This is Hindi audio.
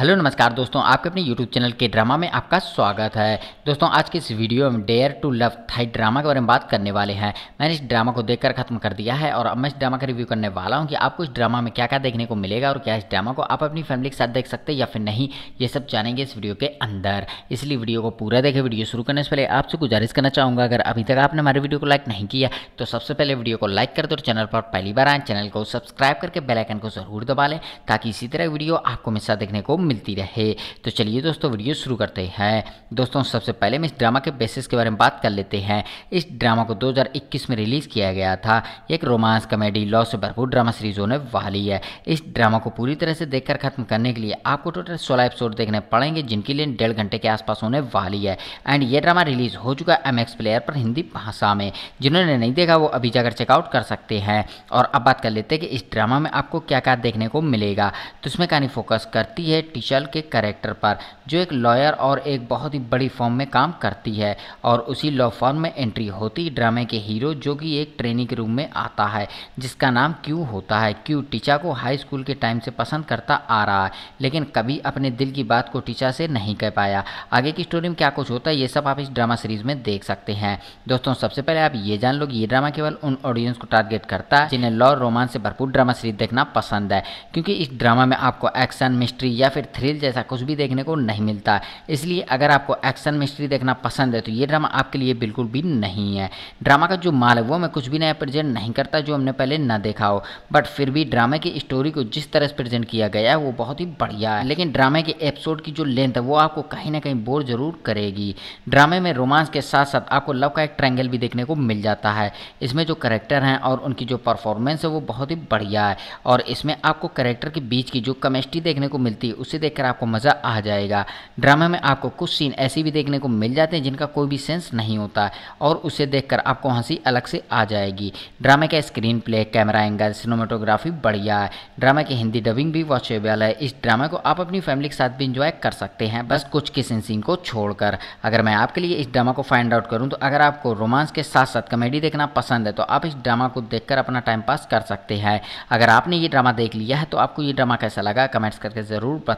हेलो नमस्कार दोस्तों आपके अपने यूट्यूब चैनल के ड्रामा में आपका स्वागत है दोस्तों आज के इस वीडियो में dare to love Thai drama के बारे में बात करने वाले हैं मैंने इस ड्रामा को देखकर खत्म कर दिया है और अब मैं इस ड्रामा का रिव्यू करने वाला हूं कि आपको इस ड्रामा में क्या क्या देखने को मिलेगा और क्या इस ड्रामा को आप अपनी फैमिली के साथ देख सकते हैं या फिर नहीं ये सब जानेंगे इस वीडियो के अंदर इसलिए वीडियो को पूरा देखें वीडियो शुरू करने से पहले आपसे गुजारिश करना चाहूँगा अगर अभी तक आपने हमारे वीडियो को लाइक नहीं किया तो सबसे पहले वीडियो को लाइक कर दो और चैनल पर पहली बार आए चैनल को सब्सक्राइब करके बेलाइकन को जरूर दबा लें ताकि इसी तरह वीडियो आपको हमेशा देखने को मिलती रहे तो चलिए दोस्तों वीडियो शुरू करते हैं दोस्तों सबसे पहले हम इस ड्रामा के बेसिस के बारे में बात कर लेते हैं इस ड्रामा को 2021 में रिलीज़ किया गया था एक रोमांस कॉमेडी लॉ से भरपूर ड्रामा सीरीज होने वाली है इस ड्रामा को पूरी तरह से देखकर खत्म करने के लिए आपको टोटल सोलह एपिसोड देखने पड़ेंगे जिनके लिए डेढ़ घंटे के आसपास होने वाली है एंड ये ड्रामा रिलीज हो चुका है एम प्लेयर पर हिंदी भाषा में जिन्होंने नहीं देखा वो अभी जाकर चेकआउट कर सकते हैं और अब बात कर लेते हैं कि इस ड्रामा में आपको क्या क्या देखने को मिलेगा तो इसमें कहानी फोकस करती है ऑफिशियल के करेक्टर पर जो एक लॉयर और एक बहुत ही बड़ी फॉर्म में काम करती है और उसी लॉ फॉर्म में एंट्री होती ड्रामे के हीरो जो कि एक ट्रेनिंग रूम में आता है जिसका नाम क्यू होता है क्यू टीचा को हाई स्कूल के टाइम से पसंद करता आ रहा है लेकिन कभी अपने दिल की बात को टीचा से नहीं कह पाया आगे की स्टोरी में क्या कुछ होता है ये सब आप इस ड्रामा सीरीज में देख सकते हैं दोस्तों सबसे पहले आप ये जान लो कि ये ड्रामा केवल उन ऑडियंस को टारगेट करता है जिन्हें लॉ रोमांस से भरपूर ड्रामा सीरीज देखना पसंद है क्योंकि इस ड्रामा में आपको एक्शन मिस्ट्री या फिर थ्रिल जैसा कुछ भी देखने को नहीं मिलता इसलिए अगर आपको एक्शन मिस्ट्री देखना पसंद है तो ये ड्रामा आपके लिए बिल्कुल भी नहीं है ड्रामा का जो माल है वो मैं कुछ भी नया प्रेजेंट नहीं करता जो हमने पहले ना देखा हो बट फिर भी ड्रामे की स्टोरी को जिस तरह से प्रेजेंट किया गया है वो बहुत ही बढ़िया है लेकिन ड्रामे के एपिसोड की जो लेंथ है वो आपको कहीं ना कहीं बोर जरूर करेगी ड्रामे में रोमांस के साथ साथ आपको लव का एक ट्रैंगल भी देखने को मिल जाता है इसमें जो करेक्टर हैं और उनकी जो परफॉर्मेंस है वो बहुत ही बढ़िया है और इसमें आपको करेक्टर के बीच की जो केमिस्ट्री देखने को मिलती है उसे उसे देखकर आपको मज़ा आ जाएगा ड्रामा में आपको कुछ सीन ऐसे भी देखने को मिल जाते हैं जिनका कोई भी सेंस नहीं होता और उसे देखकर आपको हंसी अलग से आ जाएगी ड्रामे का screen play camera angle cinematography बढ़िया है ड्रामा की हिंदी डबिंग भी वॉचेबल है इस ड्रामा को आप अपनी फैमिली के साथ भी इंजॉय कर सकते हैं बस कुछ किस सीन को छोड़कर अगर मैं आपके लिए इस ड्रामा को फाइंड आउट करूँ तो अगर आपको रोमांस के साथ साथ कॉमेडी देखना पसंद है तो आप इस ड्रामा को देखकर अपना टाइम पास कर सकते हैं अगर आपने ये ड्रामा देख लिया है तो आपको ये ड्रामा कैसा लगा कमेंट्स करके ज़रूर बता